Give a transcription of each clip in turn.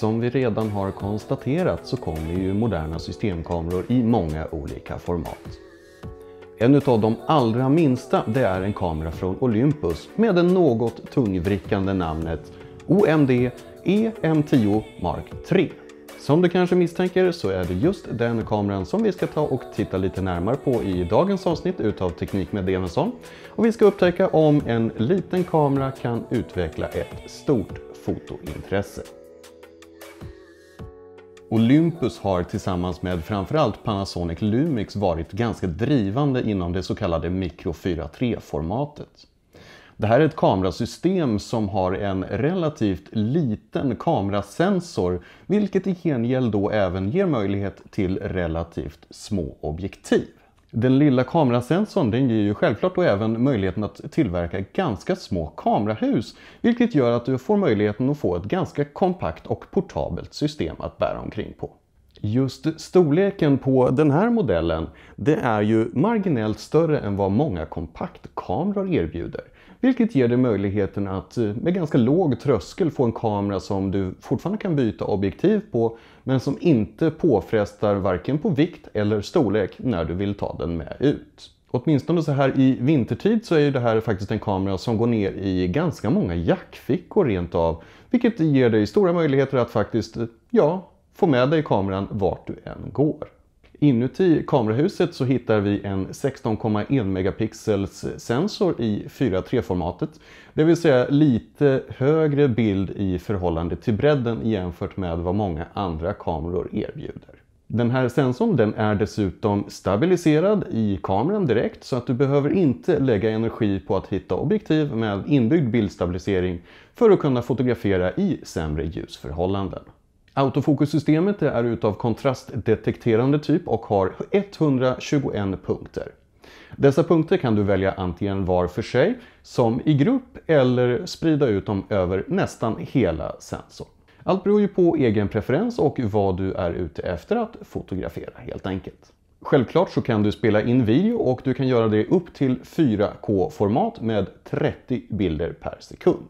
Som vi redan har konstaterat så kommer ju moderna systemkameror i många olika format. En av de allra minsta det är en kamera från Olympus med det något tungvrickande namnet OMD EM10 Mark III. Som du kanske misstänker så är det just den kameran som vi ska ta och titta lite närmare på i dagens avsnitt utav Teknik med Demensson. Och vi ska upptäcka om en liten kamera kan utveckla ett stort fotointresse. Olympus har tillsammans med framförallt Panasonic Lumix varit ganska drivande inom det så kallade Micro 4.3-formatet. Det här är ett kamerasystem som har en relativt liten kamerasensor vilket i gengäld då även ger möjlighet till relativt små objektiv. Den lilla kamerasensorn den ger ju självklart då även möjligheten att tillverka ganska små kamerahus, vilket gör att du får möjligheten att få ett ganska kompakt och portabelt system att bära omkring på. Just storleken på den här modellen, det är ju marginellt större än vad många kompaktkameror erbjuder. Vilket ger dig möjligheten att eh, med ganska låg tröskel få en kamera som du fortfarande kan byta objektiv på men som inte påfrestar varken på vikt eller storlek när du vill ta den med ut. Åtminstone så här i vintertid så är ju det här faktiskt en kamera som går ner i ganska många jackfickor rent av. Vilket ger dig stora möjligheter att faktiskt, eh, ja, få med dig kameran vart du än går. Inuti kamerahuset så hittar vi en 16,1 megapixels sensor i 4.3-formatet. Det vill säga lite högre bild i förhållande till bredden jämfört med vad många andra kameror erbjuder. Den här sensorn den är dessutom stabiliserad i kameran direkt så att du behöver inte lägga energi på att hitta objektiv med inbyggd bildstabilisering för att kunna fotografera i sämre ljusförhållanden. Autofokussystemet är utav kontrastdetekterande typ och har 121 punkter. Dessa punkter kan du välja antingen var för sig, som i grupp eller sprida ut dem över nästan hela sensorn. Allt beror ju på egen preferens och vad du är ute efter att fotografera helt enkelt. Självklart så kan du spela in video och du kan göra det upp till 4K-format med 30 bilder per sekund.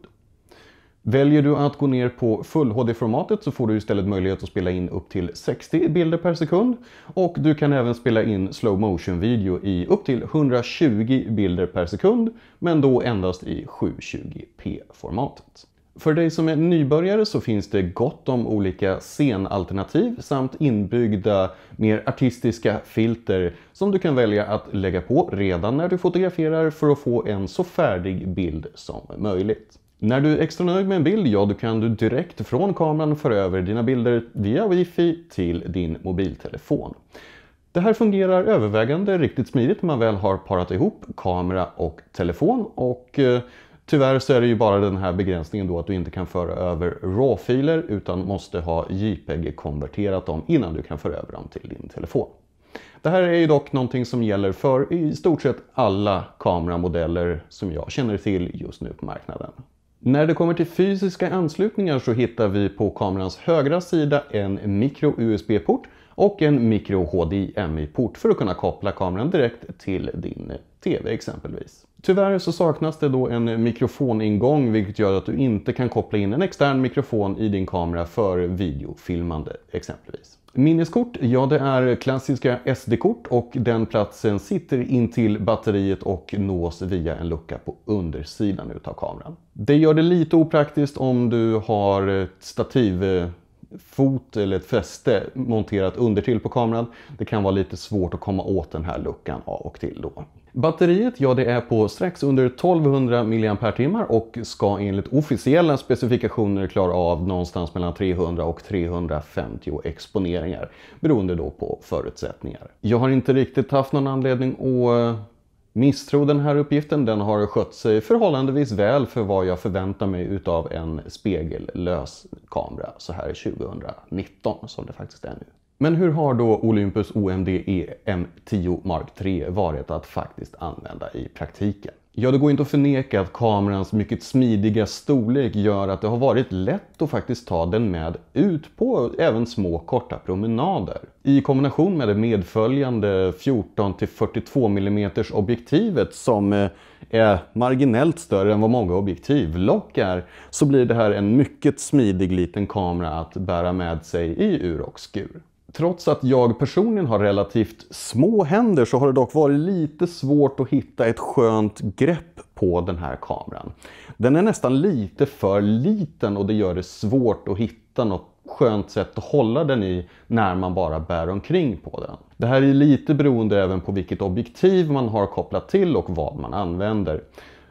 Väljer du att gå ner på Full HD-formatet så får du istället möjlighet att spela in upp till 60 bilder per sekund och du kan även spela in slow motion video i upp till 120 bilder per sekund men då endast i 720p-formatet. För dig som är nybörjare så finns det gott om olika scenalternativ samt inbyggda mer artistiska filter som du kan välja att lägga på redan när du fotograferar för att få en så färdig bild som möjligt. När du är extra nöjd med en bild, ja då kan du direkt från kameran föra över dina bilder via wifi till din mobiltelefon. Det här fungerar övervägande riktigt smidigt när man väl har parat ihop kamera och telefon och eh, tyvärr så är det ju bara den här begränsningen då att du inte kan föra över RAW-filer utan måste ha JPEG-konverterat dem innan du kan föra över dem till din telefon. Det här är ju dock någonting som gäller för i stort sett alla kameramodeller som jag känner till just nu på marknaden. När det kommer till fysiska anslutningar så hittar vi på kamerans högra sida en micro-USB-port och en micro-HDMI-port för att kunna koppla kameran direkt till din TV exempelvis. Tyvärr så saknas det då en mikrofoningång vilket gör att du inte kan koppla in en extern mikrofon i din kamera för videofilmande exempelvis. Minneskort, ja det är klassiska SD-kort och den platsen sitter intill batteriet och nås via en lucka på undersidan utav kameran. Det gör det lite opraktiskt om du har stativ eh, fot eller ett fäste monterat undertill på kameran. Det kan vara lite svårt att komma åt den här luckan av och till då. Batteriet, ja det är på strax under 1200 mAh och ska enligt officiella specifikationer klara av någonstans mellan 300 och 350 exponeringar beroende då på förutsättningar. Jag har inte riktigt haft någon anledning att eh, Misstro den här uppgiften, den har skött sig förhållandevis väl för vad jag förväntar mig utav en spegellös kamera så här 2019 som det faktiskt är nu. Men hur har då Olympus OMD EM10 Mark 3 varit att faktiskt använda i praktiken? Ja, det går inte att förneka att kamerans mycket smidiga storlek gör att det har varit lätt att faktiskt ta den med ut på även små korta promenader. I kombination med det medföljande 14-42 mm objektivet som eh, är marginellt större än vad många objektivlock är så blir det här en mycket smidig liten kamera att bära med sig i ur och skur trots att jag personligen har relativt små händer så har det dock varit lite svårt att hitta ett skönt grepp på den här kameran. Den är nästan lite för liten och det gör det svårt att hitta något skönt sätt att hålla den i när man bara bär omkring på den. Det här är lite beroende även på vilket objektiv man har kopplat till och vad man använder.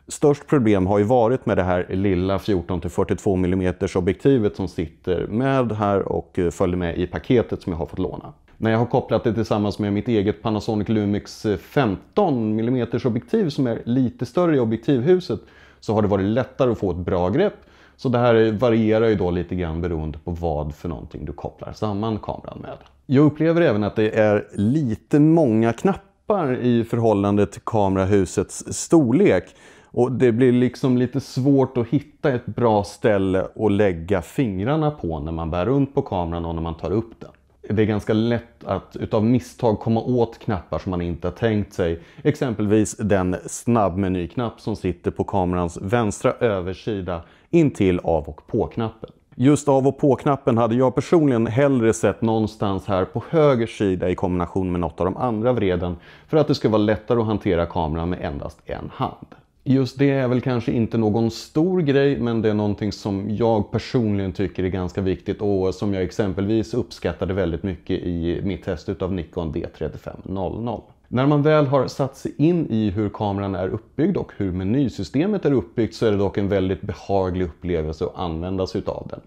Störst problem har ju varit med det här lilla 14-42 mm objektivet som sitter med här och eh, följer med i paketet som jag har fått låna. När jag har kopplat det tillsammans med mitt eget Panasonic Lumix 15 eh, mm objektiv som är lite större i objektivhuset så har det varit lättare att få ett bra grepp. Så det här varierar ju då lite grann beroende på vad för någonting du kopplar samman kameran med. Jag upplever även att det är lite många knappar i förhållande till kamerahusets storlek. Och det blir liksom lite svårt att hitta ett bra ställe att lägga fingrarna på när man bär runt på kameran och när man tar upp den. Det är ganska lätt att utav misstag komma åt knappar som man inte har tänkt sig. Exempelvis den snabbmenyknapp som sitter på kamerans vänstra översida intill av och på-knappen. Just av och på-knappen hade jag personligen hellre sett någonstans här på höger sida i kombination med något av de andra vreden för att det ska vara lättare att hantera kameran med endast en hand. Just det är väl kanske inte någon stor grej men det är någonting som jag personligen tycker är ganska viktigt och som jag exempelvis uppskattade väldigt mycket i mitt test av Nikon D3500. När man väl har satt sig in i hur kameran är uppbyggd och hur menysystemet är uppbyggt så är det dock en väldigt behaglig upplevelse att använda sig utav den.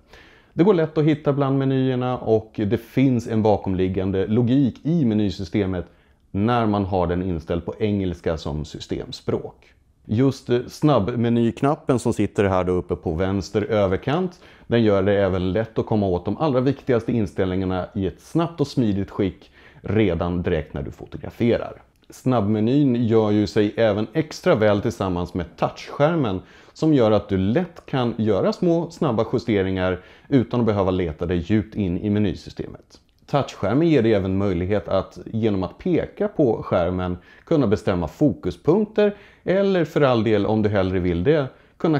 Det går lätt att hitta bland menyerna och det finns en bakomliggande logik i menysystemet när man har den inställd på engelska som systemspråk. Just eh, snabbmenyknappen som sitter här då uppe på vänster överkant, den gör det även lätt att komma åt de allra viktigaste inställningarna i ett snabbt och smidigt skick redan direkt när du fotograferar. Snabbmenyn gör ju sig även extra väl tillsammans med touchskärmen som gör att du lätt kan göra små snabba justeringar utan att behöva leta dig djupt in i menysystemet. Touchskärmen ger dig även möjlighet att genom att peka på skärmen kunna bestämma fokuspunkter eller för all del om du hellre vill det kunna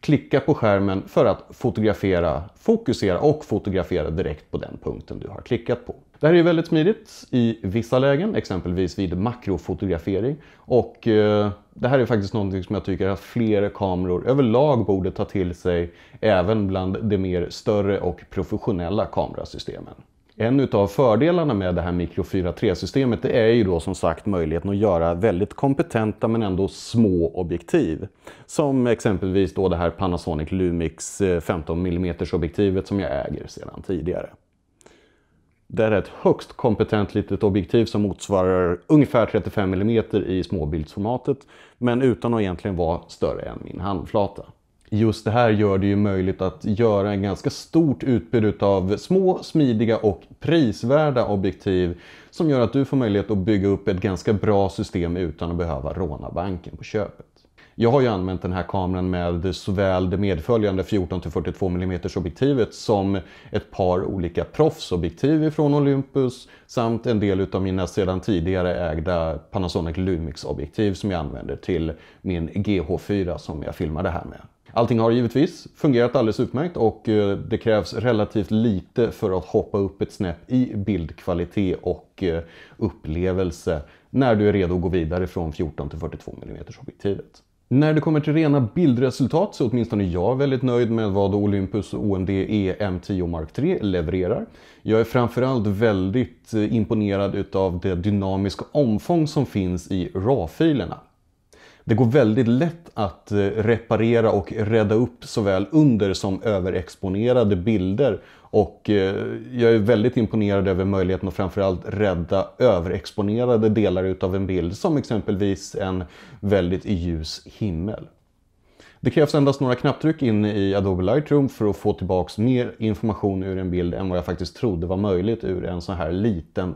klicka på skärmen för att fotografera, fokusera och fotografera direkt på den punkten du har klickat på. Det här är väldigt smidigt i vissa lägen, exempelvis vid makrofotografering. Och eh, det här är faktiskt någonting som jag tycker att fler kameror överlag borde ta till sig, även bland de mer större och professionella kamerasystemen. En utav fördelarna med det här Micro 4.3-systemet är ju då som sagt möjligheten att göra väldigt kompetenta men ändå små objektiv. Som exempelvis då det här Panasonic Lumix 15 eh, mm objektivet som jag äger sedan tidigare. Det är ett högst kompetent litet objektiv som motsvarar ungefär 35 mm i småbildsformatet men utan att egentligen vara större än min handflata just det här gör det ju möjligt att göra en ganska stort utbud av små, smidiga och prisvärda objektiv som gör att du får möjlighet att bygga upp ett ganska bra system utan att behöva råna banken på köpet. Jag har ju använt den här kameran med såväl det medföljande 14-42 mm objektivet som ett par olika proffsobjektiv ifrån Olympus samt en del utav mina sedan tidigare ägda Panasonic Lumix objektiv som jag använder till min GH4 som jag filmar det här med. Allting har givetvis fungerat alldeles utmärkt och eh, det krävs relativt lite för att hoppa upp ett snäpp i bildkvalitet och eh, upplevelse när du är redo att gå vidare från 14 till 42 mm objektivet. När det kommer till rena bildresultat så är åtminstone jag väldigt nöjd med vad Olympus OMD E 10 Mark III levererar. Jag är framförallt väldigt eh, imponerad utav det dynamiska omfång som finns i RAW-filerna. Det går väldigt lätt att eh, reparera och rädda upp såväl under som överexponerade bilder. Och eh, jag är väldigt imponerad över möjligheten att framförallt rädda överexponerade delar utav en bild som exempelvis en väldigt ljus himmel. Det krävs endast några knapptryck inne i Adobe Lightroom för att få tillbaks mer information ur en bild än vad jag faktiskt trodde var möjligt ur en så här liten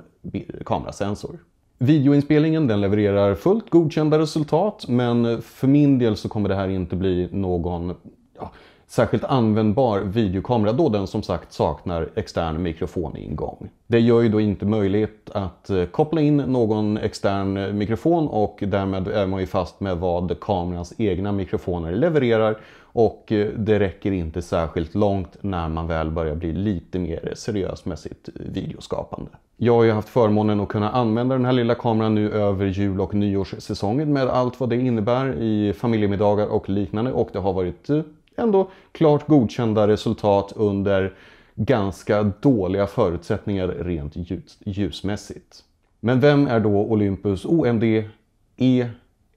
kamerasensor. Videoinspelningen den levererar fullt godkända resultat men för min del så kommer det här inte bli någon ja, särskilt användbar videokamera då den som sagt saknar extern mikrofoningång. Det gör ju då inte möjligt att eh, koppla in någon extern eh, mikrofon och därmed är man ju fast med vad kamerans egna mikrofoner levererar och eh, det räcker inte särskilt långt när man väl börjar bli lite mer seriös med sitt videoskapande jag har ju haft förmånen att kunna använda den här lilla kameran nu över jul och nyårssäsongen med allt vad det innebär i familjemiddagar och liknande och det har varit eh, ändå klart godkända resultat under ganska dåliga förutsättningar rent ljus ljusmässigt. Men vem är då Olympus OMD e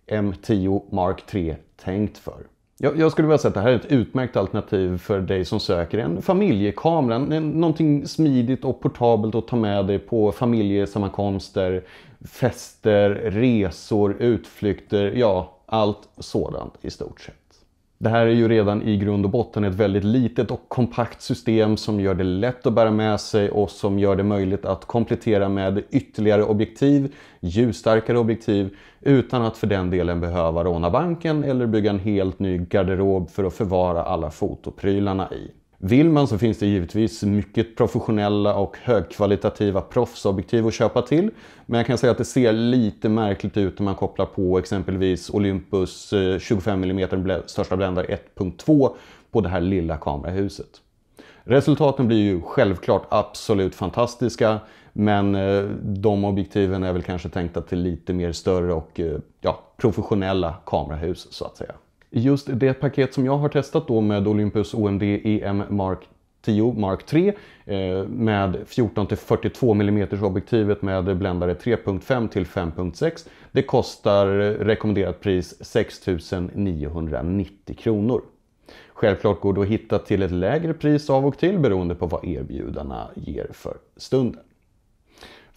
m 10 Mark III tänkt för? Jag, jag skulle vilja säga att det här är ett utmärkt alternativ för dig som söker en familjekamera. någonting smidigt och portabelt att ta med dig på familjesammankomster, fester, resor, utflykter, ja allt sådant i stort sett. Det här är ju redan i grund och botten ett väldigt litet och kompakt system som gör det lätt att bära med sig och som gör det möjligt att komplettera med ytterligare objektiv, ljusstarkare objektiv utan att för den delen behöva råna banken eller bygga en helt ny garderob för att förvara alla fotoprylarna i. Vill man så finns det givetvis mycket professionella och högkvalitativa proffsobjektiv att köpa till. Men jag kan säga att det ser lite märkligt ut när man kopplar på exempelvis Olympus 25 eh, mm största bländare 1.2 på det här lilla kamerahuset. Resultaten blir ju självklart absolut fantastiska men eh, de objektiven är väl kanske tänkta till lite mer större och eh, ja, professionella kamerahus så att säga. Just det paket som jag har testat då med Olympus OMD EM Mark 10 Mark 3 eh, med 14-42 mm objektivet med bländare 3.5 till 5.6. Det kostar eh, rekommenderat pris 6 990 kronor. Självklart går det att hitta till ett lägre pris av och till beroende på vad erbjudarna ger för stunden.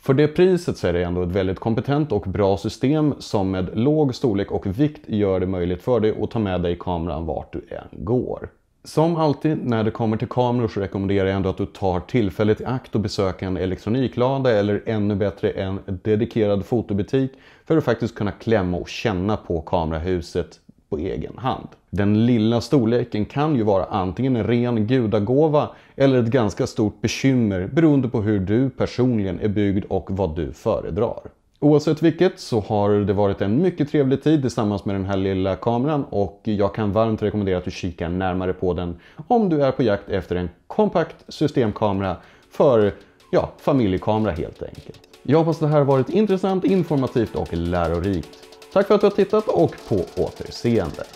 För det priset så är det ändå ett väldigt kompetent och bra system som med låg storlek och vikt gör det möjligt för dig att ta med dig kameran vart du än går. Som alltid när det kommer till kameror så rekommenderar jag ändå att du tar tillfället i akt och besöker en elektroniklada eller ännu bättre en dedikerad fotobutik för att faktiskt kunna klämma och känna på kamerahuset på egen hand. Den lilla storleken kan ju vara antingen en ren gudagåva eller ett ganska stort bekymmer beroende på hur du personligen är byggd och vad du föredrar. Oavsett vilket så har det varit en mycket trevlig tid tillsammans med den här lilla kameran och jag kan varmt rekommendera att du kikar närmare på den om du är på jakt efter en kompakt systemkamera för ja, familjekamera helt enkelt. Jag hoppas det här varit intressant, informativt och lärorikt. Tack för att du har tittat och på återseende.